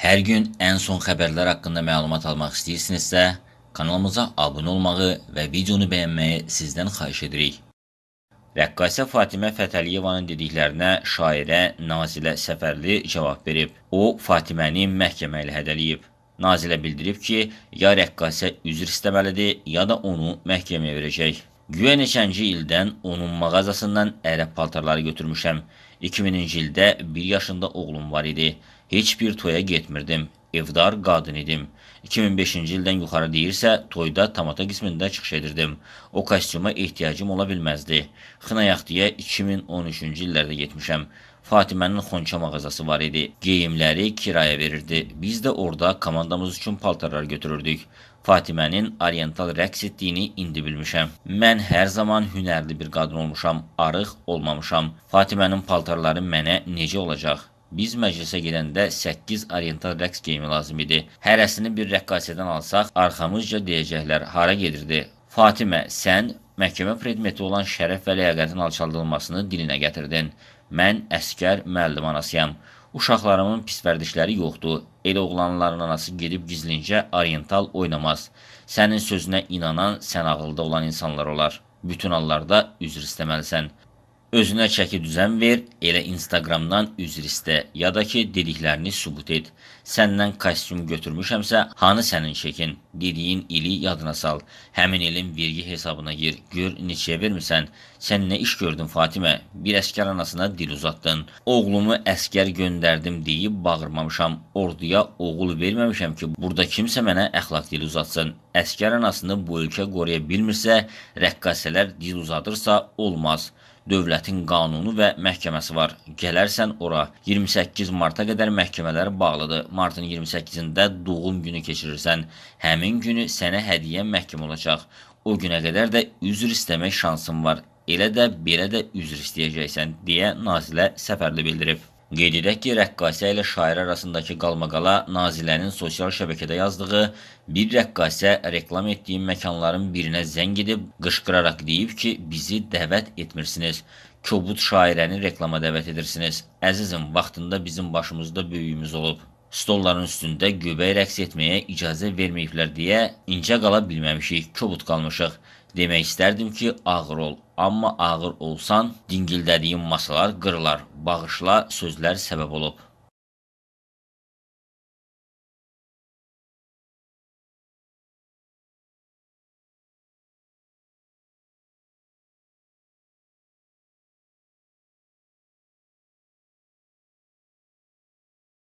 Hər gün ən son xəbərlər haqqında məlumat almaq istəyirsinizsə, kanalımıza abunə olmağı və videonu bəyənməyi sizdən xahiş edirik. Rəqqasə Fatimə Fətəliyevanın dediklərinə şairə Nazilə Səfərli cavab verib. O, Fatiməni məhkəmə ilə hədəliyib. Nazilə bildirib ki, ya rəqqasə üzr istəməlidir, ya da onu məhkəməyə verəcək. Güya neçənci ildən onun mağazasından ərəb paltarları götürmüşəm. 2000-ci ildə 1 yaşında oğlum var idi. Heç bir toya getmirdim evdar qadın idim. 2005-ci ildən yuxarı deyirsə, toyda tamata qismində çıxış edirdim. O kostyuma ehtiyacım ola bilməzdi. Xınayaxtiyə 2013-cü illərdə getmişəm. Fatimənin xonça mağazası var idi. Geyimləri kiraya verirdi. Biz də orada komandamız üçün paltarlar götürürdük. Fatimənin oriental rəqs etdiyini indi bilmişəm. Mən hər zaman hünərli bir qadın olmuşam, arıq olmamışam. Fatimənin paltarları mənə necə olacaq? Biz məclisə gedəndə 8 oriental rəqs geyimi lazım idi. Hərəsini bir rəqqasədən alsaq, arxamızca deyəcəklər hara gedirdi. Fatimə, sən məhkəmə predmeti olan şərəf və ləyaqətin alçaldılmasını dilinə gətirdin. Mən əskər müəllim anasıyam. Uşaqlarımın pis vərdişləri yoxdur. Elə oğlanların anası gedib gizlincə oriental oynamaz. Sənin sözünə inanan, sən ağılda olan insanlar olar. Bütün hallarda üzr istəməlisən. Özünə çəki düzən ver, elə Instagramdan üzr istə ya da ki, dediklərini sübut et. Səndən kostyum götürmüşəmsə, hanı sənin şekin? dediyin ili yadına sal. Həmin ilin vergi hesabına gir. Gör neçəyə vermirsən. Sən nə iş gördün Fatimə? Bir əskər anasına dil uzatdın. Oğlumu əskər göndərdim deyib bağırmamışam. Orduya oğul verməmişəm ki, burada kimsə mənə əxlaq dili uzatsın. Əskər anasını bu ölkə qoruya bilmirsə, rəqqasələr dil uzadırsa olmaz.'' dövlətin qanunu və məhkəməsi var. Gələrsən ora. 28 marta qədər məhkəmələr bağlıdır. Martın 28-də doğum günü keçirirsən. Həmin Həmin günü sənə hədiyyən məhkum olacaq. O günə qədər də üzr istəmək şansın var. Elə də, belə də üzr istəyəcəksən, deyə Nazilə səfərli bildirib. Qeyd edək ki, rəqqasə ilə şair arasındakı qalmaqala Nazilənin sosial şəbəkədə yazdığı bir rəqqasə reklam etdiyi məkanların birinə zəng edib, qışqıraraq deyib ki, bizi dəvət etmirsiniz, kobud şairəni reklama dəvət edirsiniz. Əzizim, vaxtında bizim başımızda böyüyümüz olub stolların üstündə göbək rəqs etməyə icazə verməyiblər deyə incə qala bilməmişik, kobud qalmışıq. Demək istərdim ki, ağır ol, amma ağır olsan, dingildədiyin masalar qırılar, bağışla sözlər səbəb olub.